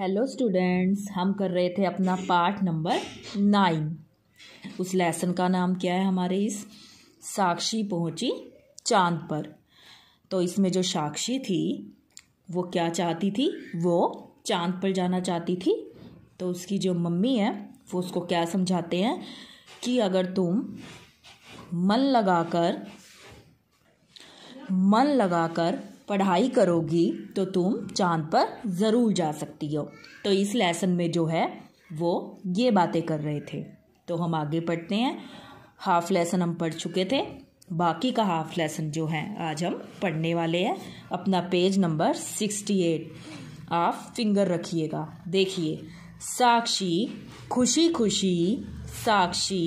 hello students हम कर रहे थे अपना पार्ट नंबर नाइन उस लेसन का नाम क्या है हमारे इस साक्षी पहुंची चांद पर तो इसमें जो साक्षी थी वो क्या चाहती थी वो चांद पर जाना चाहती थी तो उसकी जो मम्मी है वो उसको क्या समझाते हैं कि अगर तुम मन लगाकर मन लगाकर पढ़ाई करोगी तो तुम चांद पर ज़रूर जा सकती हो तो इस लेसन में जो है वो ये बातें कर रहे थे तो हम आगे पढ़ते हैं हाफ लेसन हम पढ़ चुके थे बाकी का हाफ लेसन जो है आज हम पढ़ने वाले हैं अपना पेज नंबर सिक्सटी एट आप फिंगर रखिएगा देखिए साक्षी खुशी खुशी साक्षी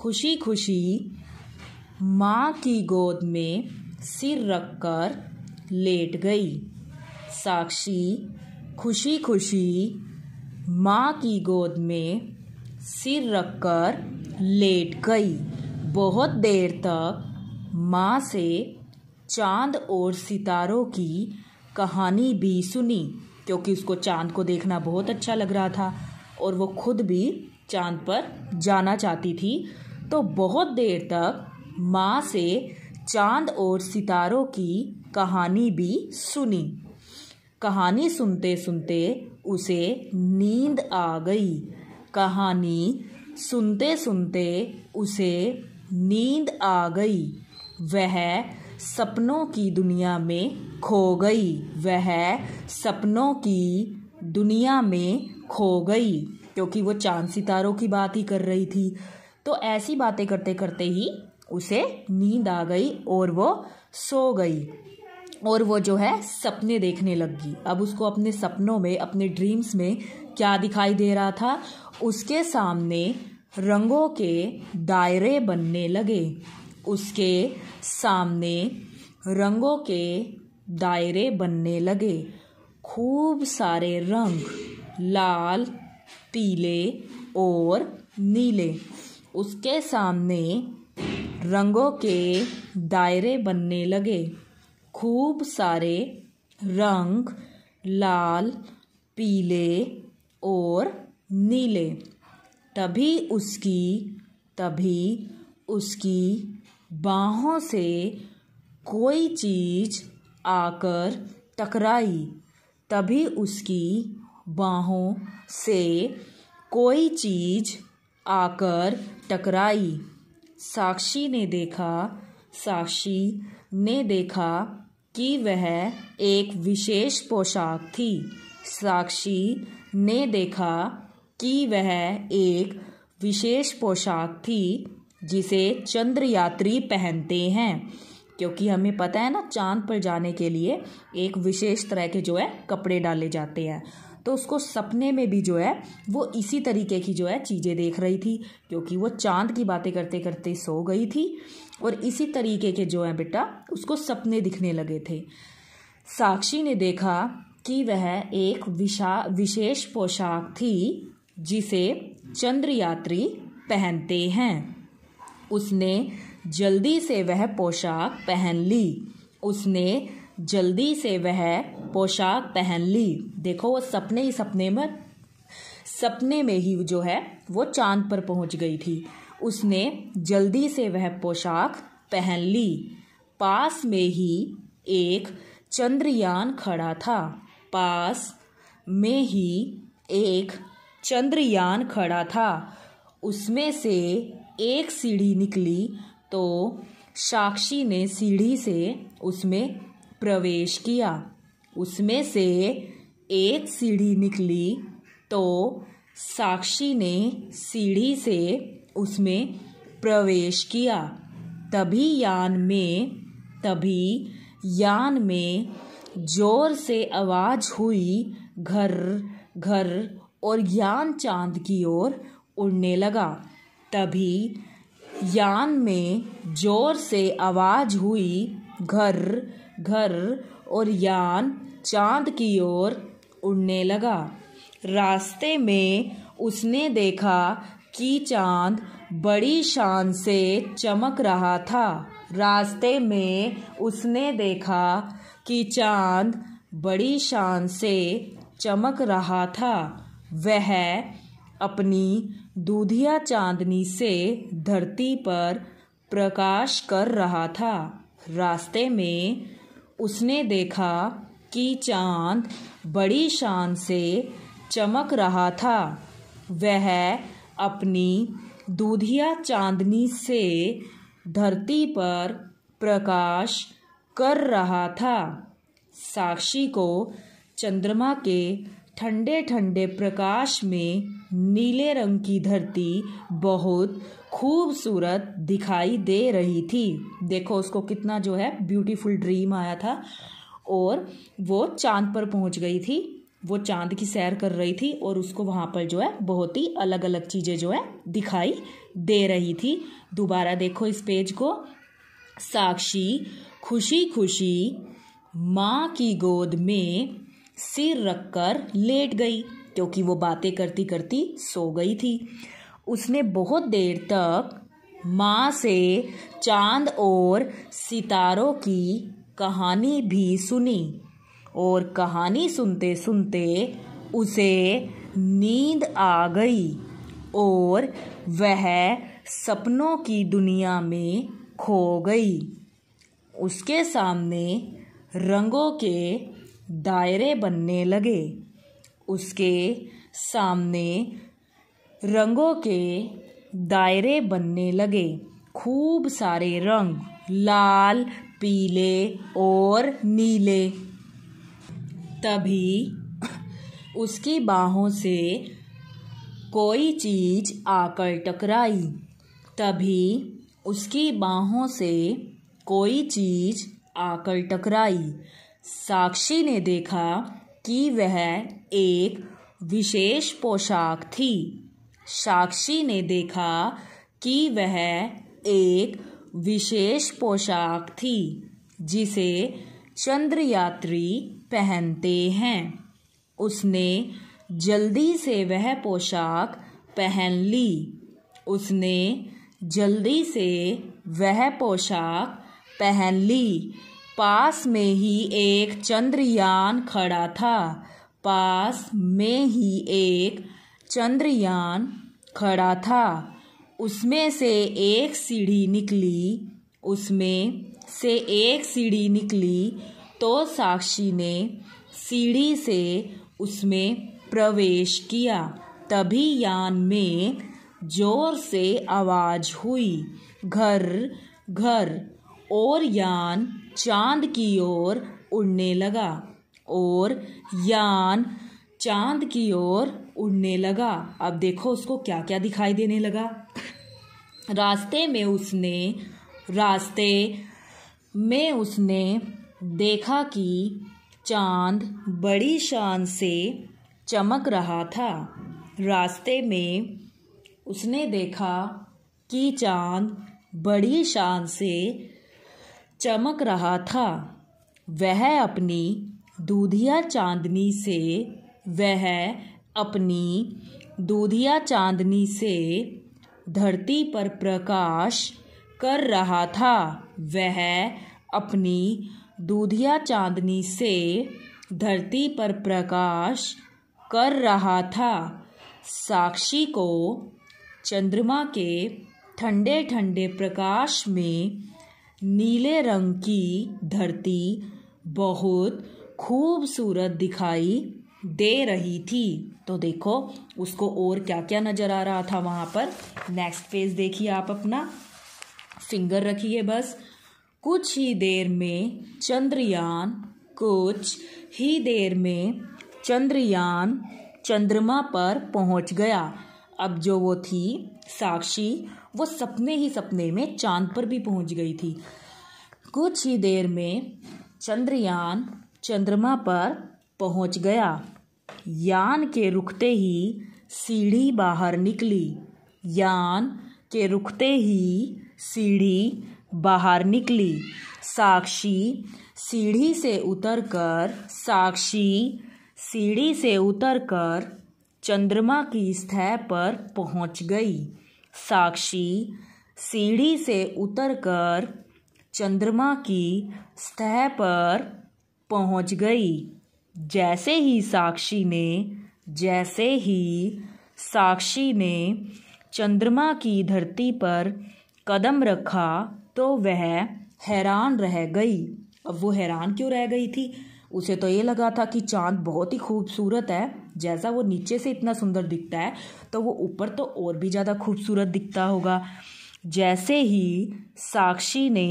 खुशी खुशी माँ की गोद में सिर रखकर लेट गई साक्षी खुशी खुशी माँ की गोद में सिर रखकर लेट गई बहुत देर तक माँ से चांद और सितारों की कहानी भी सुनी क्योंकि उसको चांद को देखना बहुत अच्छा लग रहा था और वो खुद भी चांद पर जाना चाहती थी तो बहुत देर तक माँ से चांद और सितारों की कहानी भी सुनी कहानी सुनते सुनते उसे नींद आ गई कहानी सुनते सुनते उसे नींद आ गई वह सपनों की दुनिया में खो गई वह सपनों की दुनिया में खो गई क्योंकि वो चांद सितारों की बात ही कर रही थी तो ऐसी बातें करते करते ही उसे नींद आ गई और वो सो गई और वो जो है सपने देखने लगी अब उसको अपने सपनों में अपने ड्रीम्स में क्या दिखाई दे रहा था उसके सामने रंगों के दायरे बनने लगे उसके सामने रंगों के दायरे बनने लगे खूब सारे रंग लाल पीले और नीले उसके सामने रंगों के दायरे बनने लगे खूब सारे रंग लाल पीले और नीले तभी उसकी तभी उसकी बाहों से कोई चीज आकर टकराई तभी उसकी बाहों से कोई चीज आकर टकराई साक्षी ने देखा साक्षी ने देखा कि वह एक विशेष पोशाक थी साक्षी ने देखा कि वह एक विशेष पोशाक थी जिसे चंद्र यात्री पहनते हैं क्योंकि हमें पता है ना चांद पर जाने के लिए एक विशेष तरह के जो है कपड़े डाले जाते हैं तो उसको सपने में भी जो है वो इसी तरीके की जो है चीज़ें देख रही थी क्योंकि वो चांद की बातें करते करते सो गई थी और इसी तरीके के जो है बेटा उसको सपने दिखने लगे थे साक्षी ने देखा कि वह एक विशा विशेष पोशाक थी जिसे चंद्र यात्री पहनते हैं उसने जल्दी से वह पोशाक पहन ली उसने जल्दी से वह पोशाक पहन ली देखो वो सपने ही सपने में सपने में ही जो है वो चांद पर पहुंच गई थी उसने जल्दी से वह पोशाक पहन ली पास में ही एक चंद्रयान खड़ा था पास में ही एक चंद्रयान खड़ा था उसमें से एक सीढ़ी निकली तो साक्षी ने सीढ़ी से उसमें प्रवेश किया उसमें से एक सीढ़ी निकली तो साक्षी ने सीढ़ी से उसमें प्रवेश किया तभी यान में तभी यान में जोर से आवाज़ हुई घर घर और ज्ञान चांद की ओर उड़ने लगा तभी यान में जोर से आवाज़ हुई घर घर और यान चांद की ओर उड़ने लगा रास्ते में उसने देखा कि चांद बड़ी शान से चमक रहा था रास्ते में उसने देखा कि चांद बड़ी शान से चमक रहा था वह अपनी दूधिया चांदनी से धरती पर प्रकाश कर रहा था रास्ते में उसने देखा कि चांद बड़ी शान से चमक रहा था वह अपनी दूधिया चांदनी से धरती पर प्रकाश कर रहा था साक्षी को चंद्रमा के ठंडे ठंडे प्रकाश में नीले रंग की धरती बहुत खूबसूरत दिखाई दे रही थी देखो उसको कितना जो है ब्यूटीफुल ड्रीम आया था और वो चांद पर पहुंच गई थी वो चांद की सैर कर रही थी और उसको वहाँ पर जो है बहुत ही अलग अलग चीज़ें जो है दिखाई दे रही थी दोबारा देखो इस पेज को साक्षी खुशी खुशी माँ की गोद में सिर रखकर लेट गई क्योंकि वो बातें करती करती सो गई थी उसने बहुत देर तक माँ से चांद और सितारों की कहानी भी सुनी और कहानी सुनते सुनते उसे नींद आ गई और वह सपनों की दुनिया में खो गई उसके सामने रंगों के दायरे बनने लगे उसके सामने रंगों के दायरे बनने लगे खूब सारे रंग लाल पीले और नीले तभी उसकी बाहों से कोई चीज आकर टकराई तभी उसकी बाहों से कोई चीज आकर टकराई साक्षी ने देखा कि वह एक विशेष पोशाक थी साक्षी ने देखा कि वह एक विशेष पोशाक थी जिसे चंद्रयात्री पहनते हैं उसने जल्दी से वह पोशाक पहन ली उसने जल्दी से वह पोशाक पहन ली पास में ही एक चंद्रयान खड़ा था पास में ही एक चंद्रयान खड़ा था उसमें से एक सीढ़ी निकली उसमें से एक सीढ़ी निकली तो साक्षी ने सीढ़ी से उसमें प्रवेश किया तभी यान में जोर से आवाज़ हुई घर घर और यान चांद की ओर उड़ने लगा और यान चांद की ओर उड़ने लगा अब देखो उसको क्या क्या दिखाई देने लगा रास्ते में उसने रास्ते में उसने देखा कि चांद बड़ी शान से चमक रहा था रास्ते में उसने देखा कि चांद बड़ी शान से चमक रहा था वह अपनी दूधिया चांदनी से वह अपनी दूधिया चांदनी से धरती पर प्रकाश कर रहा था वह अपनी दूधिया चांदनी से धरती पर प्रकाश कर रहा था साक्षी को चंद्रमा के ठंडे ठंडे प्रकाश में नीले रंग की धरती बहुत खूबसूरत दिखाई दे रही थी तो देखो उसको और क्या क्या नज़र आ रहा था वहाँ पर नेक्स्ट फेज देखिए आप अपना फिंगर रखिए बस कुछ ही देर में चंद्रयान कुछ ही देर में चंद्रयान चंद्रमा पर पहुँच गया अब जो वो थी साक्षी वो सपने ही सपने में चांद पर भी पहुंच गई थी कुछ ही देर में चंद्रयान चंद्रमा पर पहुंच गया यान के रुकते ही सीढ़ी बाहर निकली यान के रुकते ही सीढ़ी बाहर निकली साक्षी सीढ़ी से उतरकर साक्षी सीढ़ी से उतरकर चंद्रमा की सतह पर पहुंच गई साक्षी सीढ़ी से उतरकर चंद्रमा की सतह पर पहुंच गई जैसे ही साक्षी ने जैसे ही साक्षी ने चंद्रमा की धरती पर कदम रखा तो वह हैरान रह गई अब वो हैरान क्यों रह गई थी उसे तो ये लगा था कि चांद बहुत ही खूबसूरत है जैसा वो नीचे से इतना सुंदर दिखता है तो वो ऊपर तो और भी ज़्यादा खूबसूरत दिखता होगा जैसे ही साक्षी ने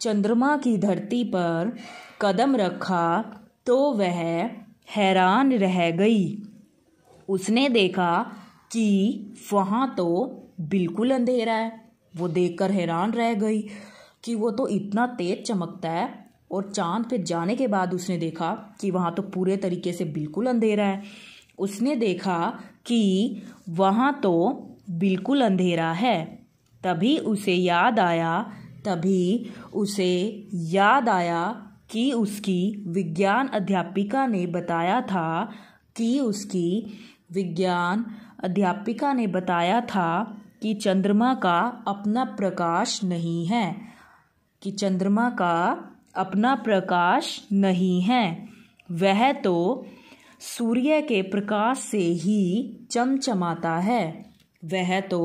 चंद्रमा की धरती पर कदम रखा तो वह हैरान रह गई उसने देखा कि वहाँ तो बिल्कुल अंधेरा है वो देखकर हैरान रह गई कि वो तो इतना तेज चमकता है और चांद पे जाने के बाद उसने देखा कि वहाँ तो पूरे तरीके से बिल्कुल अंधेरा है उसने देखा कि वहाँ तो बिल्कुल अंधेरा है तभी उसे याद आया तभी उसे याद आया कि उसकी विज्ञान अध्यापिका ने बताया था कि उसकी विज्ञान अध्यापिका ने बताया था कि चंद्रमा का अपना प्रकाश नहीं है कि चंद्रमा का अपना प्रकाश नहीं है वह तो सूर्य के प्रकाश से ही चमचमाता है वह तो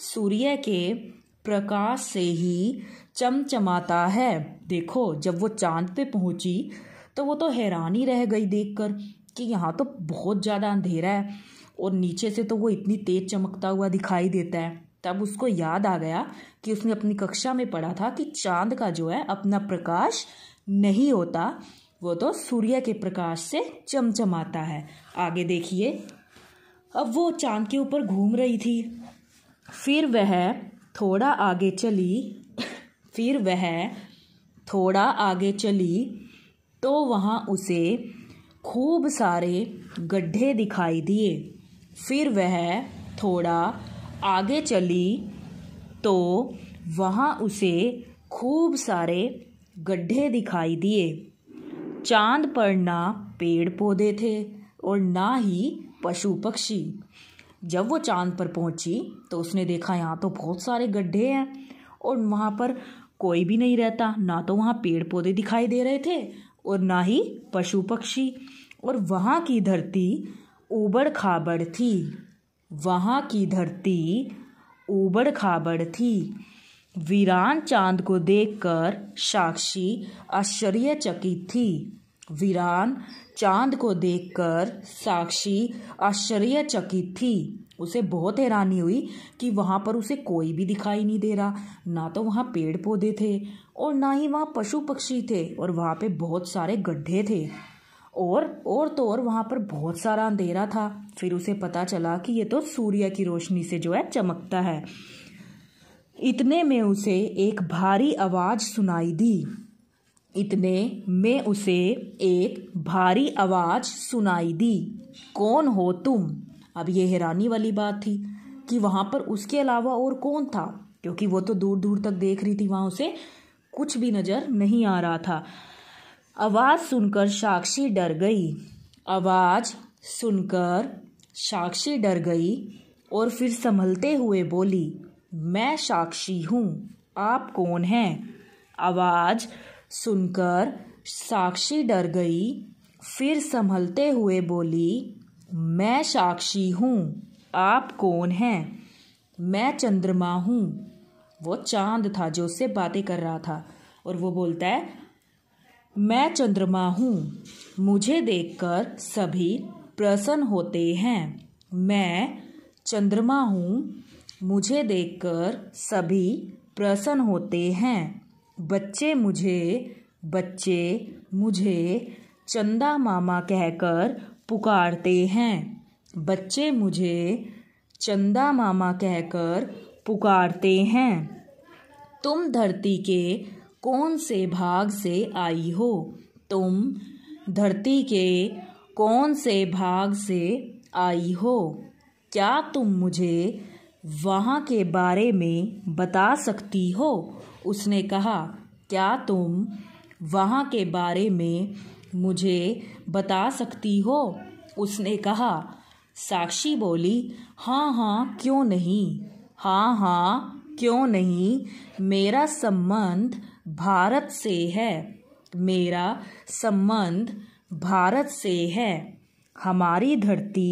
सूर्य के प्रकाश से ही चमचमाता है देखो जब वो चांद पे पहुंची तो वो तो हैरानी रह गई देखकर कि यहाँ तो बहुत ज़्यादा अंधेरा है और नीचे से तो वो इतनी तेज़ चमकता हुआ दिखाई देता है तब उसको याद आ गया कि उसने अपनी कक्षा में पढ़ा था कि चांद का जो है अपना प्रकाश नहीं होता वो तो सूर्य के प्रकाश से चमचमाता है आगे देखिए अब वो चांद के ऊपर घूम रही थी फिर वह थोड़ा आगे चली फिर वह थोड़ा आगे चली तो वहाँ उसे खूब सारे गड्ढे दिखाई दिए फिर वह थोड़ा आगे चली तो वहाँ उसे खूब सारे गड्ढे दिखाई दिए चांद पर ना पेड़ पौधे थे और ना ही पशु पक्षी जब वो चांद पर पहुंची तो उसने देखा यहाँ तो बहुत सारे गड्ढे हैं और वहाँ पर कोई भी नहीं रहता ना तो वहाँ पेड़ पौधे दिखाई दे रहे थे और ना ही पशु पक्षी और वहाँ की धरती ऊबड़ खाबड़ थी वहाँ की धरती ऊबड़ खाबड़ थी वीरान चांद को देखकर साक्षी आश्चर्यचकित थी वीरान चांद को देखकर साक्षी आश्चर्यचकित थी उसे बहुत हैरानी हुई कि वहाँ पर उसे कोई भी दिखाई नहीं दे रहा ना तो वहाँ पेड़ पौधे थे और ना ही वहाँ पशु पक्षी थे और वहाँ पे बहुत सारे गड्ढे थे और और तो और वहाँ पर बहुत सारा अंधेरा था फिर उसे पता चला कि ये तो सूर्य की रोशनी से जो है चमकता है इतने में उसे एक भारी आवाज़ सुनाई दी इतने में उसे एक भारी आवाज़ सुनाई दी कौन हो तुम अब ये हैरानी वाली बात थी कि वहाँ पर उसके अलावा और कौन था क्योंकि वो तो दूर दूर तक देख रही थी वहाँ उसे कुछ भी नज़र नहीं आ रहा था आवाज़ सुनकर साक्षी डर गई आवाज़ सुनकर साक्षी डर गई और फिर संभलते हुए बोली मैं साक्षी हूँ आप कौन हैं आवाज़ सुनकर साक्षी डर गई फिर संभलते हुए बोली मैं साक्षी हूँ आप कौन हैं मैं चंद्रमा हूँ वो चांद था जो उससे बातें कर रहा था और वो बोलता है मैं चंद्रमा हूँ मुझे देखकर सभी प्रसन्न होते हैं मैं चंद्रमा हूँ मुझे देखकर सभी प्रसन्न होते हैं बच्चे मुझे बच्चे मुझे चंदा मामा कहकर पुकारते हैं बच्चे मुझे चंदा मामा कहकर पुकारते हैं तुम धरती के कौन से भाग से आई हो तुम धरती के कौन से भाग से आई हो क्या तुम मुझे वहाँ के बारे में बता सकती हो उसने कहा क्या तुम वहाँ के बारे में मुझे बता सकती हो उसने कहा साक्षी बोली हाँ हाँ क्यों नहीं हाँ हाँ क्यों नहीं मेरा संबंध भारत से है मेरा संबंध भारत से है हमारी धरती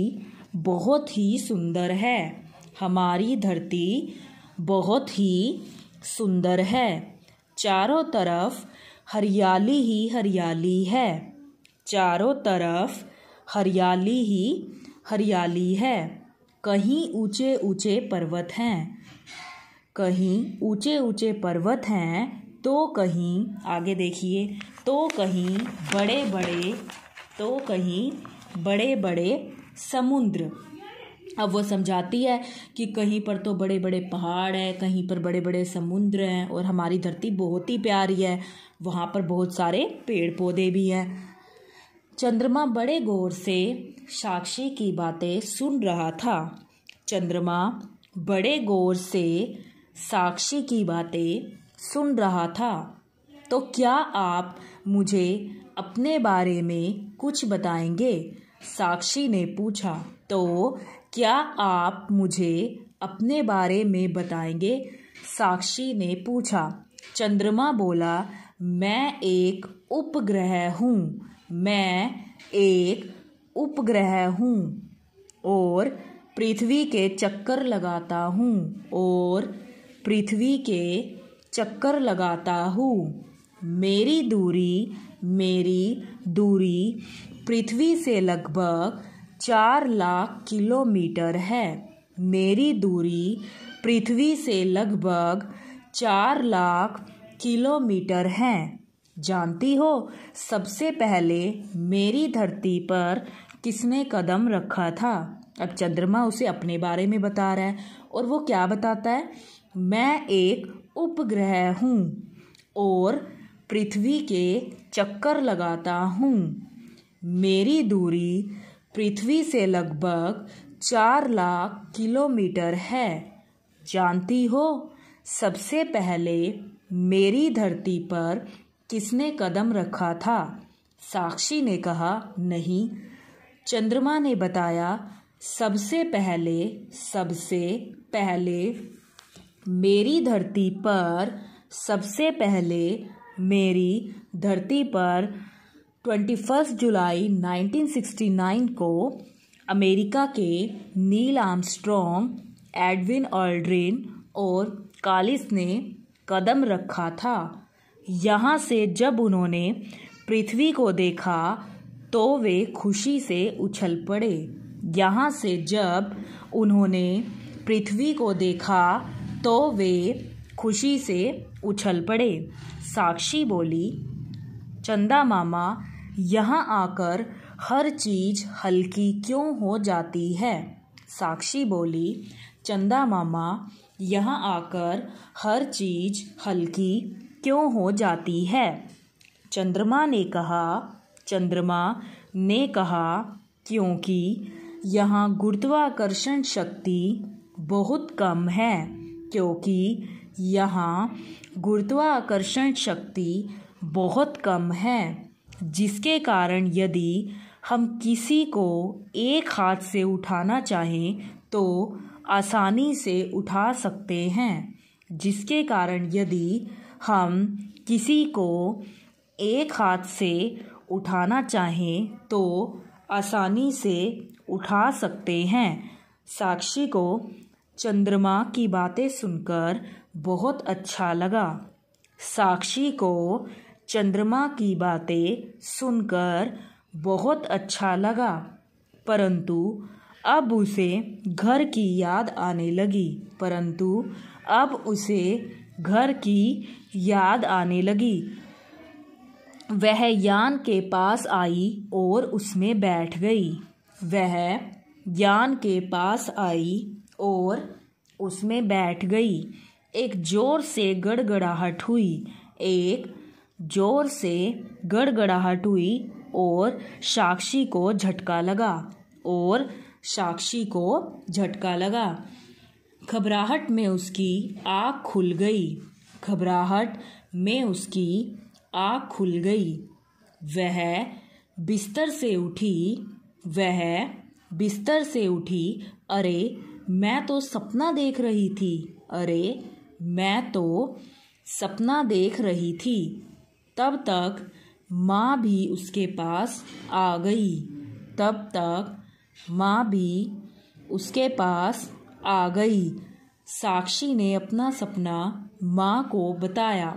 बहुत ही सुंदर है हमारी धरती बहुत ही सुंदर है चारों तरफ हरियाली ही हरियाली है चारों तरफ हरियाली ही हरियाली है कहीं ऊंचे ऊंचे पर्वत हैं कहीं ऊंचे ऊंचे पर्वत हैं तो कहीं आगे देखिए तो कहीं बड़े बड़े तो कहीं बड़े बड़े समुद्र अब वो समझाती है कि कहीं पर तो बड़े बड़े पहाड़ हैं कहीं पर बड़े बड़े समुद्र हैं और हमारी धरती बहुत ही प्यारी है वहाँ पर बहुत सारे पेड़ पौधे भी हैं चंद्रमा बड़े गौर से साक्षी की बातें सुन रहा था चंद्रमा बड़े गौर से साक्षी की बातें सुन रहा था तो क्या आप मुझे अपने बारे में कुछ बताएंगे साक्षी ने पूछा तो क्या आप मुझे अपने बारे में बताएंगे साक्षी ने पूछा चंद्रमा बोला मैं एक उपग्रह हूँ मैं एक उपग्रह हूँ और पृथ्वी के चक्कर लगाता हूँ और पृथ्वी के चक्कर लगाता हूँ मेरी दूरी मेरी दूरी पृथ्वी से लगभग चार लाख किलोमीटर है मेरी दूरी पृथ्वी से लगभग चार लाख किलोमीटर है जानती हो सबसे पहले मेरी धरती पर किसने कदम रखा था अब चंद्रमा उसे अपने बारे में बता रहा है और वो क्या बताता है मैं एक उपग्रह हूँ और पृथ्वी के चक्कर लगाता हूँ मेरी दूरी पृथ्वी से लगभग चार लाख किलोमीटर है जानती हो सबसे पहले मेरी धरती पर किसने कदम रखा था साक्षी ने कहा नहीं चंद्रमा ने बताया सबसे पहले सबसे पहले मेरी धरती पर सबसे पहले मेरी धरती पर ट्वेंटी फर्स्ट जुलाई 1969 को अमेरिका के नील आर्मस्ट्रॉन्ग एडविन ऑल्ड्रिन और कालिस ने कदम रखा था यहाँ से जब उन्होंने पृथ्वी को देखा तो वे खुशी से उछल पड़े यहाँ से जब उन्होंने पृथ्वी को देखा तो वे खुशी से उछल पड़े साक्षी बोली चंदा मामा यहाँ आकर हर चीज़ हल्की क्यों हो जाती है साक्षी बोली चंदा मामा यहाँ आकर हर चीज़ हल्की क्यों हो जाती है चंद्रमा ने कहा चंद्रमा ने कहा क्योंकि यहाँ गुरुत्वाकर्षण शक्ति बहुत कम है क्योंकि यहाँ गुरुत्वाकर्षण शक्ति बहुत कम है जिसके कारण यदि हम किसी को एक हाथ से उठाना चाहें तो आसानी से उठा सकते हैं जिसके कारण यदि हम किसी को एक हाथ से उठाना चाहें तो आसानी से उठा सकते हैं साक्षी को चंद्रमा की बातें सुनकर बहुत अच्छा लगा साक्षी को चंद्रमा की बातें सुनकर बहुत अच्छा लगा परंतु अब उसे घर की याद आने लगी परंतु अब उसे घर की याद आने लगी वह यान के पास आई और उसमें बैठ गई वह यान के पास आई और उसमें बैठ गई एक जोर से गड़गड़ाहट हुई एक जोर से गड़गड़ाहट हुई और साक्षी को झटका लगा और साक्षी को झटका लगा घबराहट में उसकी आँख खुल गई घबराहट में उसकी आँख खुल गई वह बिस्तर से उठी वह बिस्तर से उठी अरे मैं तो सपना देख रही थी अरे मैं तो सपना देख रही थी तब तक माँ भी उसके पास आ गई तब तक माँ भी उसके पास आ गई साक्षी ने अपना सपना माँ को बताया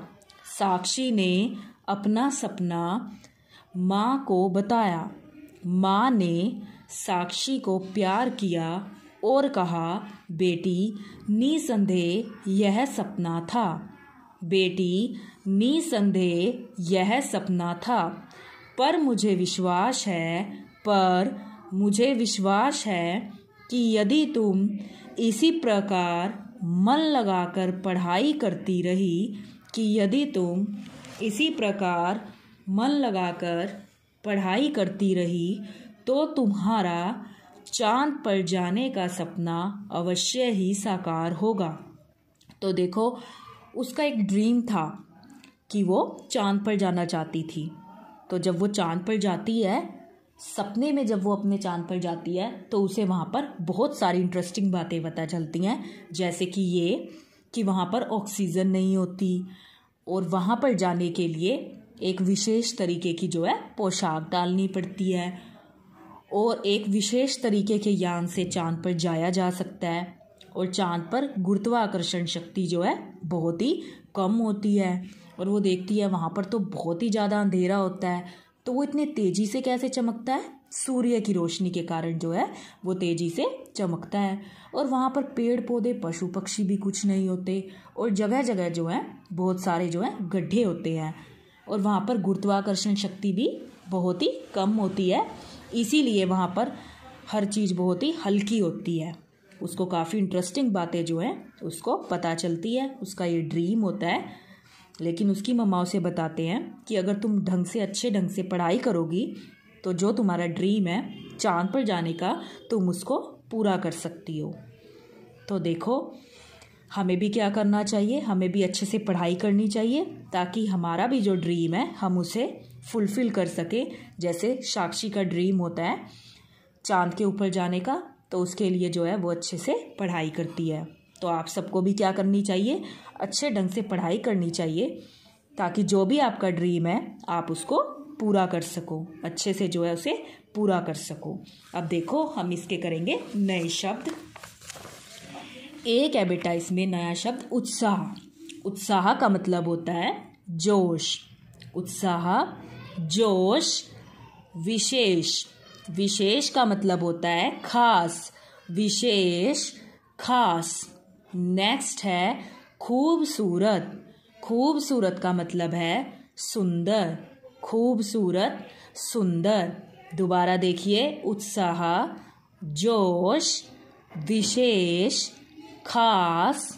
साक्षी ने अपना सपना माँ को बताया माँ ने साक्षी को प्यार किया और कहा बेटी निसंदेह यह सपना था बेटी निसंदेह यह सपना था पर मुझे विश्वास है पर मुझे विश्वास है कि यदि तुम इसी प्रकार मन लगाकर पढ़ाई करती रही कि यदि तुम इसी प्रकार मन लगाकर पढ़ाई करती रही तो तुम्हारा चांद पर जाने का सपना अवश्य ही साकार होगा तो देखो उसका एक ड्रीम था कि वो चांद पर जाना चाहती थी तो जब वो चांद पर जाती है सपने में जब वो अपने चांद पर जाती है तो उसे वहाँ पर बहुत सारी इंटरेस्टिंग बातें पता चलती हैं जैसे कि ये कि वहाँ पर ऑक्सीजन नहीं होती और वहाँ पर जाने के लिए एक विशेष तरीके की जो है पोशाक डालनी पड़ती है और एक विशेष तरीके के यान से चांद पर जाया जा सकता है और चांद पर गुरुत्वाकर्षण शक्ति जो है बहुत ही कम होती है और वो देखती है वहाँ पर तो बहुत ही ज़्यादा अंधेरा होता है तो वो इतने तेज़ी से कैसे चमकता है सूर्य की रोशनी के कारण जो है वो तेज़ी से चमकता है और वहाँ पर पेड़ पौधे पशु पक्षी भी कुछ नहीं होते और जगह जगह जो है बहुत सारे जो है गड्ढे होते हैं और वहाँ पर गुरुत्वाकर्षण शक्ति भी बहुत ही कम होती है इसीलिए वहाँ पर हर चीज़ बहुत ही हल्की होती है उसको काफ़ी इंटरेस्टिंग बातें जो हैं उसको पता चलती है उसका ये ड्रीम होता है लेकिन उसकी मम्मा उसे बताते हैं कि अगर तुम ढंग से अच्छे ढंग से पढ़ाई करोगी तो जो तुम्हारा ड्रीम है चांद पर जाने का तुम उसको पूरा कर सकती हो तो देखो हमें भी क्या करना चाहिए हमें भी अच्छे से पढ़ाई करनी चाहिए ताकि हमारा भी जो ड्रीम है हम उसे फुलफिल कर सके जैसे साक्षी का ड्रीम होता है चांद के ऊपर जाने का तो उसके लिए जो है वो अच्छे से पढ़ाई करती है तो आप सबको भी क्या करनी चाहिए अच्छे ढंग से पढ़ाई करनी चाहिए ताकि जो भी आपका ड्रीम है आप उसको पूरा कर सको अच्छे से जो है उसे पूरा कर सको अब देखो हम इसके करेंगे नए शब्द एक है बेटा इसमें नया शब्द उत्साह उत्साह का मतलब होता है जोश उत्साह जोश विशेष विशेष का मतलब होता है खास विशेष खास नेक्स्ट है खूबसूरत खूबसूरत का मतलब है सुंदर खूबसूरत सुंदर दोबारा देखिए उत्साह जोश विशेष खास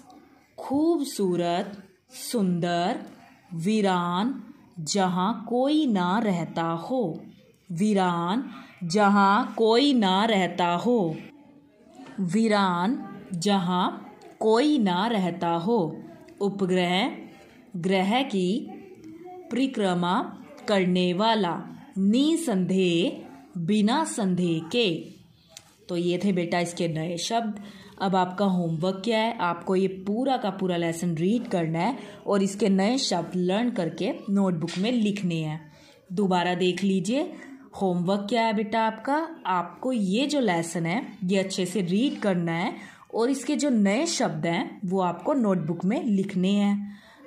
खूबसूरत सुंदर वीरान जहाँ कोई ना रहता हो वीरान जहाँ कोई ना रहता हो वीरान जहाँ कोई ना रहता हो उपग्रह ग्रह की परिक्रमा करने वाला निसंदेह बिना संदेह के तो ये थे बेटा इसके नए शब्द अब आपका होमवर्क क्या है आपको ये पूरा का पूरा लेसन रीड करना है और इसके नए शब्द लर्न करके नोटबुक में लिखने हैं दोबारा देख लीजिए होमवर्क क्या है बेटा आपका आपको ये जो लेसन है ये अच्छे से रीड करना है और इसके जो नए शब्द हैं वो आपको नोटबुक में लिखने हैं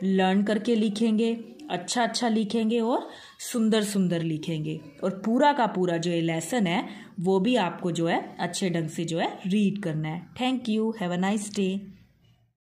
लर्न करके लिखेंगे अच्छा अच्छा लिखेंगे और सुंदर सुंदर लिखेंगे और पूरा का पूरा जो ये लेसन है वो भी आपको जो है अच्छे ढंग से जो है रीड करना है thank you have a nice day